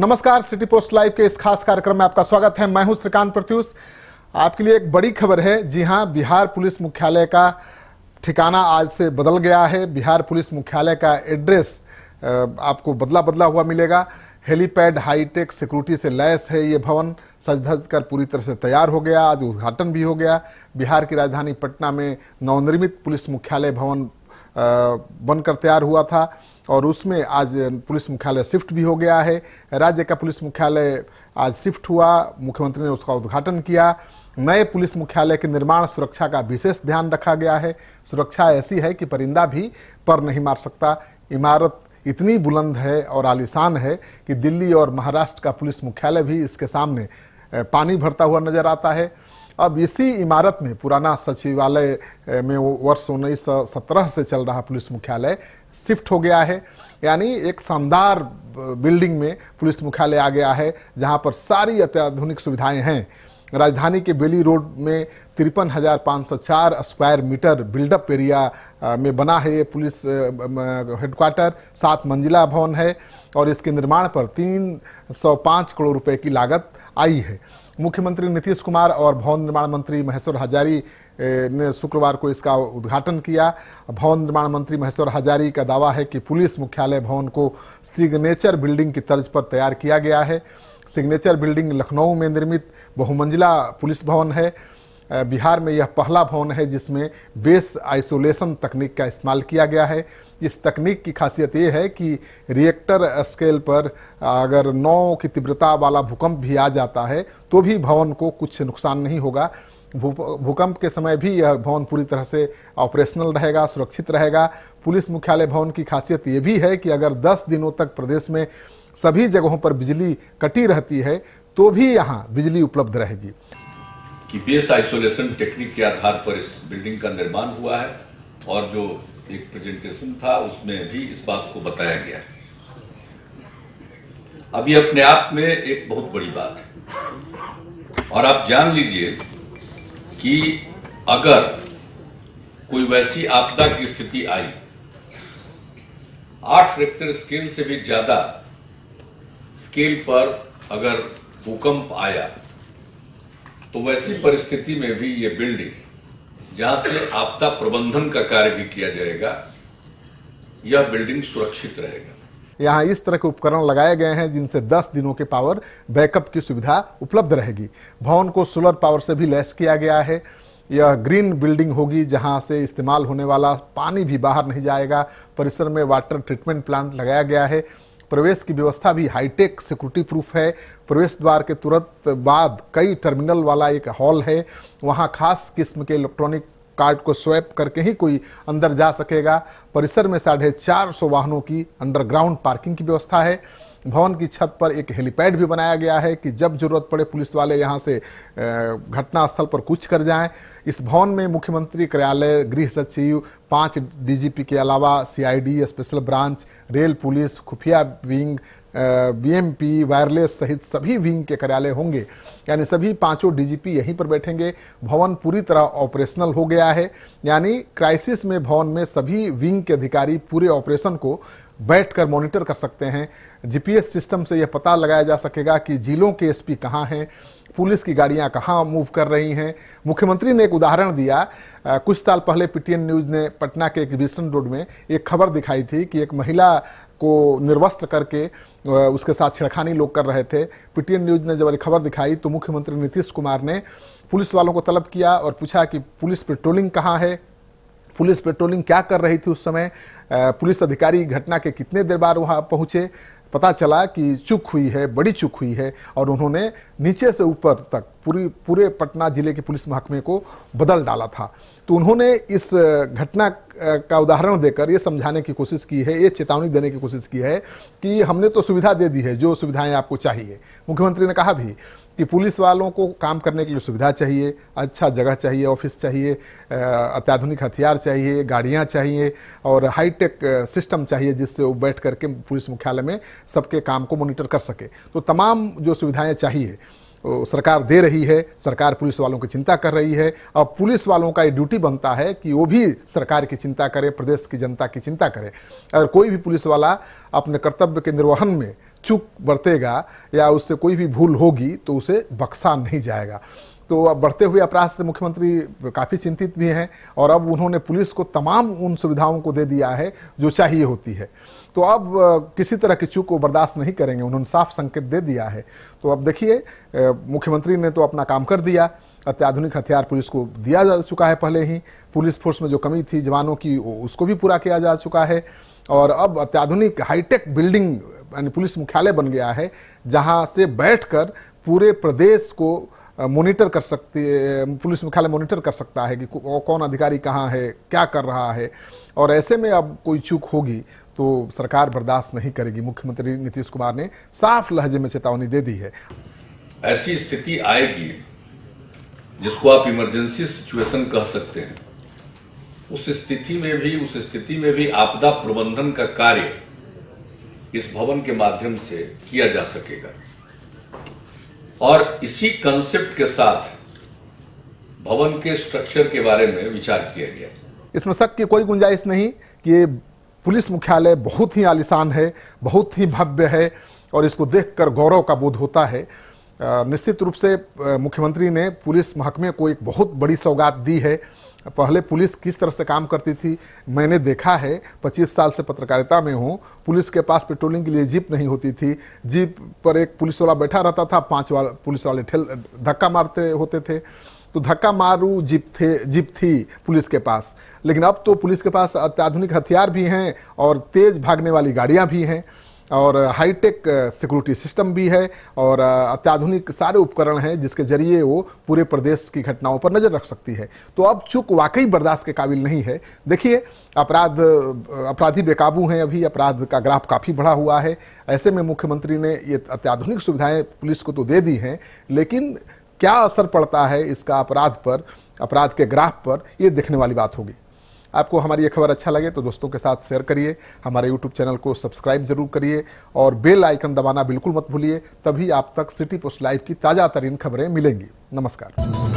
नमस्कार city post live के इस खास कार्यक्रम में आपका स्वागत है मैं हूं श्रीकांत प्रत्युष आपके लिए एक बड़ी खबर है जी हां बिहार पुलिस मुख्यालय का ठिकाना आज से बदल गया है बिहार पुलिस मुख्यालय का एड्रेस आपको बदला बदला हुआ मिलेगा हेलीपैड हाईटेक सिक्योरिटी से लैस है ये भवन सज धज कर पूरी तरह से तैयार हो गया आज उद्घाटन भी हो गया बिहार की राजधानी पटना में नवनिर्मित पुलिस मुख्यालय भवन बनकर तैयार हुआ था और उसमें आज पुलिस मुख्यालय शिफ्ट भी हो गया है राज्य का पुलिस मुख्यालय आज शिफ्ट हुआ मुख्यमंत्री ने उसका उद्घाटन किया नए पुलिस मुख्यालय के निर्माण सुरक्षा का विशेष ध्यान रखा गया है सुरक्षा ऐसी है कि परिंदा भी पर नहीं मार सकता इमारत इतनी बुलंद है और आलिशान है कि दिल्ली और महाराष्ट्र का पुलिस मुख्यालय भी इसके सामने पानी भरता हुआ नजर आता है अब इसी इमारत में पुराना सचिवालय में वर्ष उन्नीस सत्रह से चल रहा पुलिस मुख्यालय शिफ्ट हो गया है यानी एक शानदार बिल्डिंग में पुलिस मुख्यालय आ गया है जहां पर सारी अत्याधुनिक सुविधाएं हैं राजधानी के बेली रोड में तिरपन हजार पाँच सौ चार स्क्वायर मीटर बिल्डअप एरिया में बना है ये पुलिस हेडक्वार्टर सात मंजिला भवन है और इसके निर्माण पर तीन सौ पाँच करोड़ रुपए की लागत आई है मुख्यमंत्री नीतीश कुमार और भवन निर्माण मंत्री महेश्वर हजारी ने शुक्रवार को इसका उद्घाटन किया भवन निर्माण मंत्री महेश्वर हजारी का दावा है कि पुलिस मुख्यालय भवन को सिग्नेचर बिल्डिंग की तर्ज पर तैयार किया गया है सिग्नेचर बिल्डिंग लखनऊ में निर्मित बहुमंजिला पुलिस भवन है बिहार में यह पहला भवन है जिसमें बेस आइसोलेशन तकनीक का इस्तेमाल किया गया है इस तकनीक की खासियत ये है कि रिएक्टर स्केल पर अगर नौ की तीव्रता वाला भूकंप भी आ जाता है तो भी भवन को कुछ नुकसान नहीं होगा भूकंप के समय भी यह भवन पूरी तरह से ऑपरेशनल रहेगा सुरक्षित रहेगा पुलिस मुख्यालय भवन की खासियत ये भी है कि अगर 10 दिनों तक प्रदेश में सभी जगहों पर बिजली कटी रहती है तो भी यहाँ बिजली उपलब्ध रहेगी कि बेस आइसोलेशन टेक्निक के आधार पर इस बिल्डिंग का निर्माण हुआ है और जो एक प्रेजेंटेशन था उसमें भी इस बात को बताया गया है अब ये अपने आप में एक बहुत बड़ी बात है और आप जान लीजिए कि अगर कोई वैसी आपदा की स्थिति आई आठ रेक्टर स्केल से भी ज़्यादा स्केल पर अगर भूकंप आया तो वैसी परिस्थिति में भी ये बिल्डिंग जहां से आपदा प्रबंधन का कार्य भी किया जाएगा यह बिल्डिंग सुरक्षित रहेगा यहाँ इस तरह के उपकरण लगाए गए हैं जिनसे 10 दिनों के पावर बैकअप की सुविधा उपलब्ध रहेगी भवन को सोलर पावर से भी लैस किया गया है यह ग्रीन बिल्डिंग होगी जहां से इस्तेमाल होने वाला पानी भी बाहर नहीं जाएगा परिसर में वाटर ट्रीटमेंट प्लांट लगाया गया है प्रवेश की व्यवस्था भी हाईटेक सिक्योरिटी प्रूफ है प्रवेश द्वार के तुरंत बाद कई टर्मिनल वाला एक हॉल है वहाँ खास किस्म के इलेक्ट्रॉनिक कार्ड को स्वैप करके ही कोई अंदर जा सकेगा परिसर में साढ़े चार सौ वाहनों की अंडरग्राउंड पार्किंग की व्यवस्था है भवन की छत पर एक हेलीपैड भी बनाया गया है कि जब जरूरत पड़े पुलिस वाले यहाँ से घटना स्थल पर कुछ कर जाएं इस भवन में मुख्यमंत्री कार्यालय गृह सचिव पांच डीजीपी के अलावा CID special branch rail police खुफिया विंग बीएमपी वायरलेस सहित सभी विंग के कार्यालय होंगे यानी सभी पांचों डीजीपी यहीं पर बैठेंगे भवन पूरी तरह ऑपरेशनल हो गया है यानी क्राइसिस में भवन में सभी विंग के अधिकारी पूरे ऑपरेशन को बैठकर मॉनिटर कर सकते हैं जीपीएस सिस्टम से यह पता लगाया जा सकेगा कि जिलों के एसपी कहाँ हैं पुलिस की गाड़ियां कहाँ मूव कर रही हैं मुख्यमंत्री ने एक उदाहरण दिया आ, कुछ साल पहले पीटीएन न्यूज ने पटना के एक विल्सन रोड में एक खबर दिखाई थी कि एक महिला को निर्वस्त्र करके उसके साथ छिड़खानी लोग कर रहे थे पीटीएन न्यूज ने जब खबर दिखाई तो मुख्यमंत्री नीतीश कुमार ने पुलिस वालों को तलब किया और पूछा कि पुलिस पेट्रोलिंग कहाँ है पुलिस पेट्रोलिंग क्या कर रही थी उस समय पुलिस अधिकारी घटना के कितने देर बाद वहाँ पहुँचे पता चला कि चुक हुई है बड़ी चुक हुई है और उन्होंने नीचे से ऊपर तक पूरी पूरे पटना जिले के पुलिस महकमे को बदल डाला था तो उन्होंने इस घटना का उदाहरण देकर ये समझाने की कोशिश की है ये चेतावनी देने की कोशिश की है कि हमने तो सुविधा दे दी है जो सुविधाएं आपको चाहिए मुख्यमंत्री ने कहा भी कि पुलिस वालों को काम करने के लिए सुविधा चाहिए अच्छा जगह चाहिए ऑफिस चाहिए अत्याधुनिक हथियार चाहिए गाड़ियाँ चाहिए और हाईटेक सिस्टम चाहिए जिससे वो बैठ करके पुलिस मुख्यालय में सबके काम को मॉनिटर कर सके तो तमाम जो सुविधाएँ चाहिए सरकार दे रही है सरकार पुलिस वालों की चिंता कर रही है और पुलिस वालों का ये ड्यूटी बनता है कि वो भी सरकार की चिंता करे प्रदेश की जनता की चिंता करे अगर कोई भी पुलिस वाला अपने कर्तव्य के निर्वहन में चूक बरतेगा या उससे कोई भी भूल होगी तो उसे बक्सा नहीं जाएगा तो अब बढ़ते हुए अपराध से मुख्यमंत्री काफ़ी चिंतित भी हैं और अब उन्होंने पुलिस को तमाम उन सुविधाओं को दे दिया है जो चाहिए होती है तो अब किसी तरह की चूक को बर्दाश्त नहीं करेंगे उन्होंने साफ संकेत दे दिया है तो अब देखिए मुख्यमंत्री ने तो अपना काम कर दिया अत्याधुनिक हथियार पुलिस को दिया जा चुका है पहले ही पुलिस फोर्स में जो कमी थी जवानों की उसको भी पूरा किया जा चुका है और अब अत्याधुनिक हाईटेक बिल्डिंग यानी पुलिस मुख्यालय बन गया है जहाँ से बैठकर पूरे प्रदेश को मोनिटर कर सकती पुलिस मुख्यालय मोनिटर कर सकता है कि कौन अधिकारी कहाँ है क्या कर रहा है और ऐसे में अब कोई चूक होगी तो सरकार बर्दाश्त नहीं करेगी मुख्यमंत्री नीतीश कुमार ने साफ लहजे में चेतावनी दे दी है ऐसी स्थिति आएगी जिसको आप इमरजेंसी सिचुएशन कह सकते हैं उस स्थिति में भी उस स्थिति में भी आपदा प्रबंधन का कार्य इस भवन के माध्यम से किया जा सकेगा और इसी कंसेप्ट के साथ भवन के स्ट्रक्चर के बारे में विचार किया गया इसमें शक की कोई गुंजाइश नहीं कि पुलिस मुख्यालय बहुत ही आलिशान है बहुत ही भव्य है और इसको देखकर गौरव का बोध होता है निश्चित रूप से मुख्यमंत्री ने पुलिस महकमे को एक बहुत बड़ी सौगात दी है पहले पुलिस किस तरह से काम करती थी मैंने देखा है पच्चीस साल से पत्रकारिता में हूँ पुलिस के पास पेट्रोलिंग के लिए जीप नहीं होती थी जीप पर एक पुलिस वाला बैठा रहता था पांच वाला पुलिस वाले ठेल धक्का मारते होते थे तो धक्का मारू जीप थे जीप थी पुलिस के पास लेकिन अब तो पुलिस के पास अत्याधुनिक हथियार भी हैं और तेज भागने वाली गाड़ियाँ भी हैं और हाईटेक सिक्योरिटी सिस्टम भी है और अत्याधुनिक सारे उपकरण हैं जिसके जरिए वो पूरे प्रदेश की घटनाओं पर नज़र रख सकती है तो अब चूक वाकई बर्दाश्त के काबिल नहीं है देखिए अपराध अपराधी बेकाबू हैं अभी अपराध का ग्राफ काफ़ी बढ़ा हुआ है ऐसे में मुख्यमंत्री ने ये अत्याधुनिक सुविधाएँ पुलिस को तो दे दी हैं लेकिन क्या असर पड़ता है इसका अपराध पर अपराध के ग्राफ पर ये देखने वाली बात होगी आपको हमारी ये खबर अच्छा लगे तो दोस्तों के साथ शेयर करिए हमारे यूट्यूब चैनल को सब्सक्राइब जरूर करिए और बेल आइकन दबाना बिल्कुल मत भूलिए तभी आप तक सिटी पोस्ट लाइव की ताज़ा तरीन खबरें मिलेंगी नमस्कार